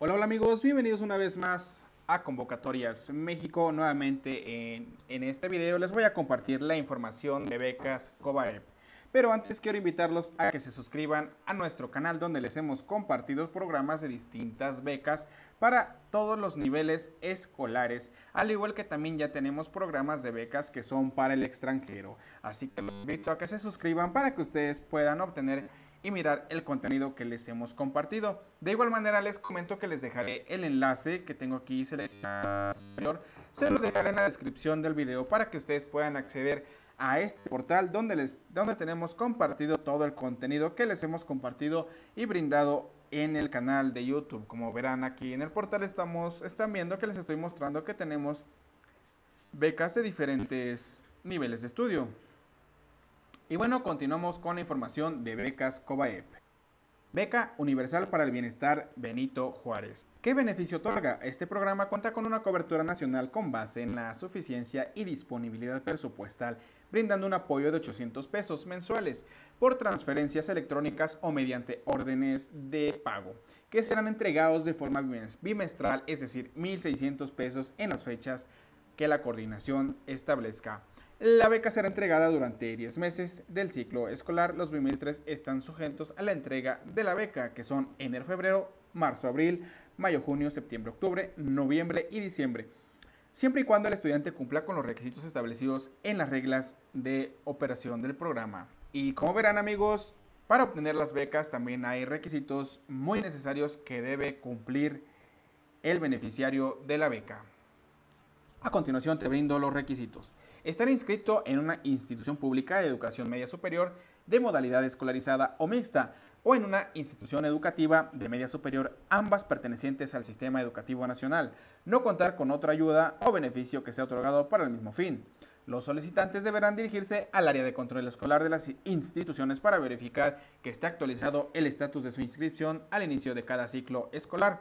Hola, hola amigos, bienvenidos una vez más a Convocatorias México. Nuevamente en, este video les voy a compartir la información de becas COBAEP. Pero antes quiero invitarlos a que se suscriban a nuestro canal donde les hemos compartido programas de distintas becas para todos los niveles escolares, al igual que también ya tenemos programas de becas que son para el extranjero. Así que los invito a que se suscriban para que ustedes puedan obtener y mirar el contenido que les hemos compartido. De igual manera les comento que les dejaré el enlace que tengo aquí seleccionado Se los dejaré en la descripción del video para que ustedes puedan acceder a este portal donde, les, donde tenemos compartido todo el contenido que les hemos compartido y brindado en el canal de YouTube. Como verán aquí en el portal estamos, están viendo que les estoy mostrando que tenemos becas de diferentes niveles de estudio. Y bueno, continuamos con la información de becas COBAEP. Beca Universal para el Bienestar Benito Juárez. ¿Qué beneficio otorga? Este programa cuenta con una cobertura nacional con base en la suficiencia y disponibilidad presupuestal, brindando un apoyo de 800 pesos mensuales por transferencias electrónicas o mediante órdenes de pago, que serán entregados de forma bimestral, es decir, 1.600 pesos en las fechas que la coordinación establezca. La beca será entregada durante 10 meses del ciclo escolar. Los bimestres están sujetos a la entrega de la beca, que son enero, febrero, marzo, abril, mayo, junio, septiembre, octubre, noviembre y diciembre, siempre y cuando el estudiante cumpla con los requisitos establecidos en las reglas de operación del programa. Y como verán amigos, para obtener las becas también hay requisitos muy necesarios que debe cumplir el beneficiario de la beca. A continuación te brindo los requisitos. Estar inscrito en una institución pública de educación media superior de modalidad escolarizada o mixta o en una institución educativa de media superior, ambas pertenecientes al sistema educativo nacional. No contar con otra ayuda o beneficio que sea otorgado para el mismo fin. Los solicitantes deberán dirigirse al área de control escolar de las instituciones para verificar que esté actualizado el estatus de su inscripción al inicio de cada ciclo escolar.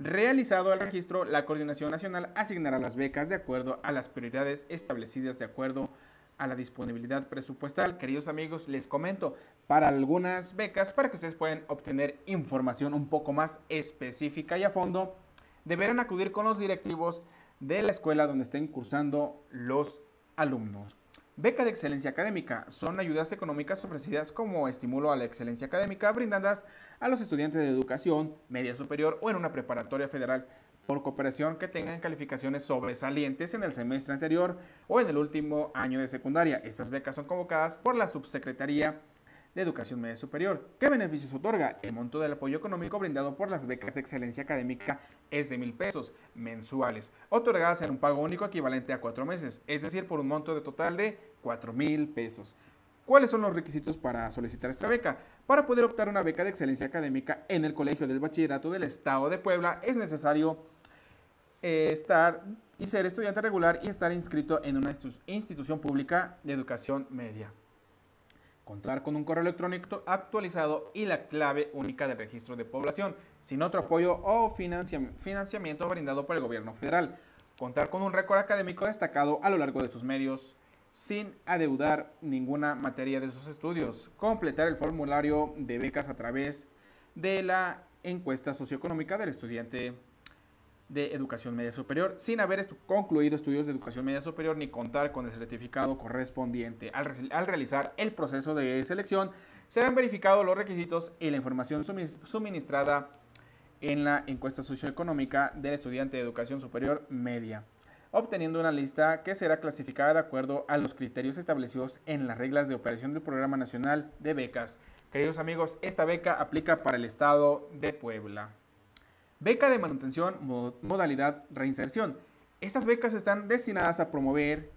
Realizado el registro, la Coordinación Nacional asignará las becas de acuerdo a las prioridades establecidas de acuerdo a la disponibilidad presupuestal. Queridos amigos, les comento para algunas becas, para que ustedes puedan obtener información un poco más específica y a fondo, deberán acudir con los directivos de la escuela donde estén cursando los alumnos. Beca de Excelencia Académica son ayudas económicas ofrecidas como estímulo a la excelencia académica brindadas a los estudiantes de educación media superior o en una preparatoria federal por cooperación que tengan calificaciones sobresalientes en el semestre anterior o en el último año de secundaria. Estas becas son convocadas por la Subsecretaría de Educación Media Superior. ¿Qué beneficios otorga? El monto del apoyo económico brindado por las becas de excelencia académica es de mil pesos mensuales, otorgadas en un pago único equivalente a cuatro meses, es decir, por un monto de total de cuatro mil pesos. ¿Cuáles son los requisitos para solicitar esta beca? Para poder optar una beca de excelencia académica en el Colegio del Bachillerato del Estado de Puebla es necesario eh, estar y ser estudiante regular y estar inscrito en una institución pública de educación media contar con un correo electrónico actualizado y la clave única del registro de población, sin otro apoyo o financiamiento brindado por el gobierno federal, contar con un récord académico destacado a lo largo de sus medios, sin adeudar ninguna materia de sus estudios, completar el formulario de becas a través de la encuesta socioeconómica del estudiante de educación media superior sin haber concluido estudios de educación media superior ni contar con el certificado correspondiente. Al, al realizar el proceso de selección, serán verificados los requisitos y la información suministrada en la encuesta socioeconómica del estudiante de educación superior media, obteniendo una lista que será clasificada de acuerdo a los criterios establecidos en las reglas de operación del Programa Nacional de Becas. Queridos amigos, esta beca aplica para el Estado de Puebla. Beca de manutención, modalidad reinserción. Estas becas están destinadas a promover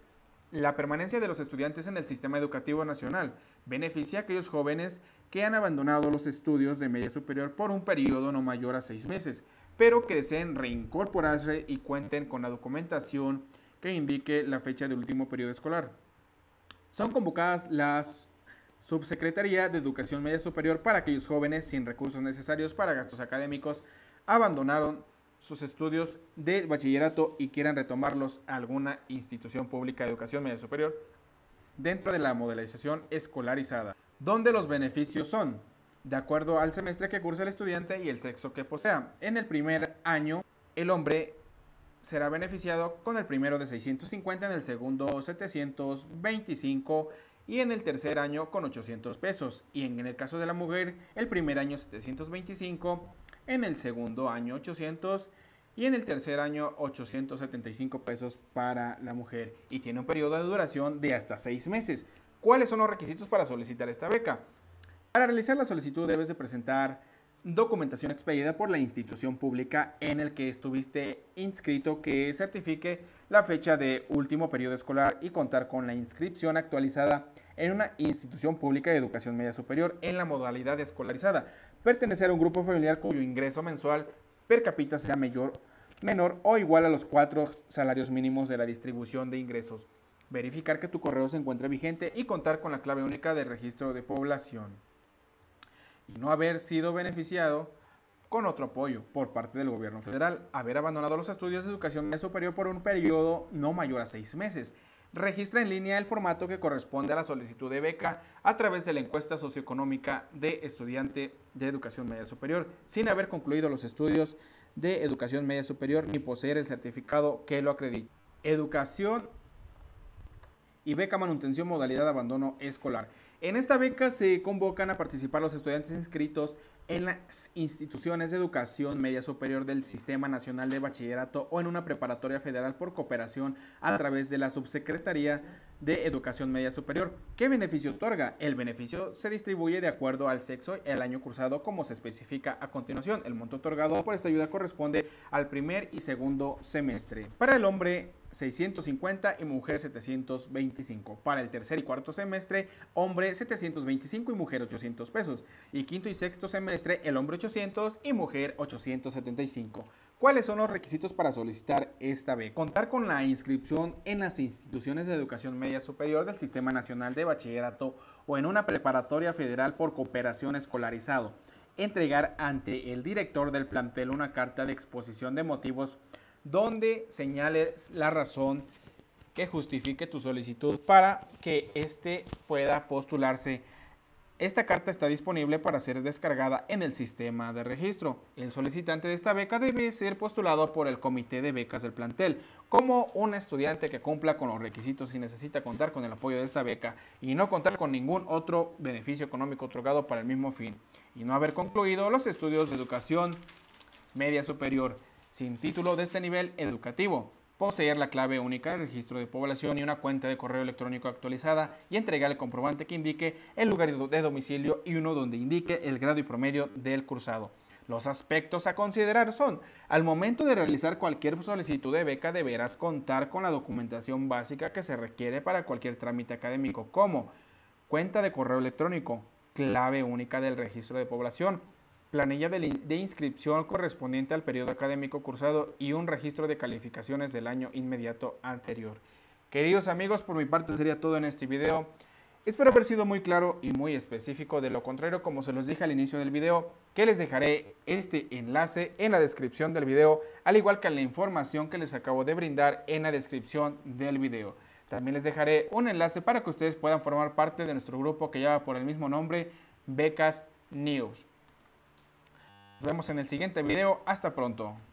la permanencia de los estudiantes en el sistema educativo nacional. Beneficia a aquellos jóvenes que han abandonado los estudios de media superior por un periodo no mayor a seis meses, pero que deseen reincorporarse y cuenten con la documentación que indique la fecha del último periodo escolar. Son convocadas las Subsecretaría de Educación Media Superior para aquellos jóvenes sin recursos necesarios para gastos académicos abandonaron sus estudios de bachillerato y quieran retomarlos a alguna institución pública de educación media superior dentro de la modelización escolarizada, donde los beneficios son, de acuerdo al semestre que cursa el estudiante y el sexo que posea. En el primer año, el hombre será beneficiado con el primero de 650, en el segundo 725 y en el tercer año con 800 pesos y en el caso de la mujer el primer año 725, en el segundo año 800 y en el tercer año 875 pesos para la mujer y tiene un periodo de duración de hasta 6 meses. ¿Cuáles son los requisitos para solicitar esta beca? Para realizar la solicitud debes de presentar documentación expedida por la institución pública en el que estuviste inscrito que certifique la fecha de último periodo escolar y contar con la inscripción actualizada en una institución pública de educación media superior en la modalidad escolarizada, pertenecer a un grupo familiar cuyo ingreso mensual per cápita sea mayor, menor o igual a los cuatro salarios mínimos de la distribución de ingresos, verificar que tu correo se encuentre vigente y contar con la clave única de registro de población y no haber sido beneficiado con otro apoyo por parte del gobierno federal, haber abandonado los estudios de educación media superior por un periodo no mayor a seis meses. Registra en línea el formato que corresponde a la solicitud de beca a través de la encuesta socioeconómica de estudiante de educación media superior, sin haber concluido los estudios de educación media superior ni poseer el certificado que lo acredite. Educación y beca manutención modalidad de abandono escolar. En esta beca se convocan a participar los estudiantes inscritos en las instituciones de educación media superior del Sistema Nacional de Bachillerato o en una preparatoria federal por cooperación a través de la Subsecretaría de educación media superior. ¿Qué beneficio otorga? El beneficio se distribuye de acuerdo al sexo y el año cursado como se especifica a continuación. El monto otorgado por esta ayuda corresponde al primer y segundo semestre. Para el hombre 650 y mujer 725. Para el tercer y cuarto semestre, hombre 725 y mujer 800 pesos. Y quinto y sexto semestre, el hombre 800 y mujer 875. ¿Cuáles son los requisitos para solicitar esta B? Contar con la inscripción en las instituciones de educación media superior del Sistema Nacional de Bachillerato o en una preparatoria federal por cooperación escolarizado. Entregar ante el director del plantel una carta de exposición de motivos donde señales la razón que justifique tu solicitud para que éste pueda postularse esta carta está disponible para ser descargada en el sistema de registro. El solicitante de esta beca debe ser postulado por el comité de becas del plantel. Como un estudiante que cumpla con los requisitos y necesita contar con el apoyo de esta beca y no contar con ningún otro beneficio económico otorgado para el mismo fin y no haber concluido los estudios de educación media superior sin título de este nivel educativo poseer la clave única, del registro de población y una cuenta de correo electrónico actualizada y entregar el comprobante que indique el lugar de domicilio y uno donde indique el grado y promedio del cursado. Los aspectos a considerar son, al momento de realizar cualquier solicitud de beca deberás contar con la documentación básica que se requiere para cualquier trámite académico como cuenta de correo electrónico, clave única del registro de población, planilla de, inscripción correspondiente al periodo académico cursado y un registro de calificaciones del año inmediato anterior. Queridos amigos, por mi parte sería todo en este video. Espero haber sido muy claro y muy específico, de lo contrario, como se los dije al inicio del video, que les dejaré este enlace en la descripción del video, al igual que la información que les acabo de brindar en la descripción del video. También les dejaré un enlace para que ustedes puedan formar parte de nuestro grupo que lleva por el mismo nombre, Becas News vemos en el siguiente video. Hasta pronto.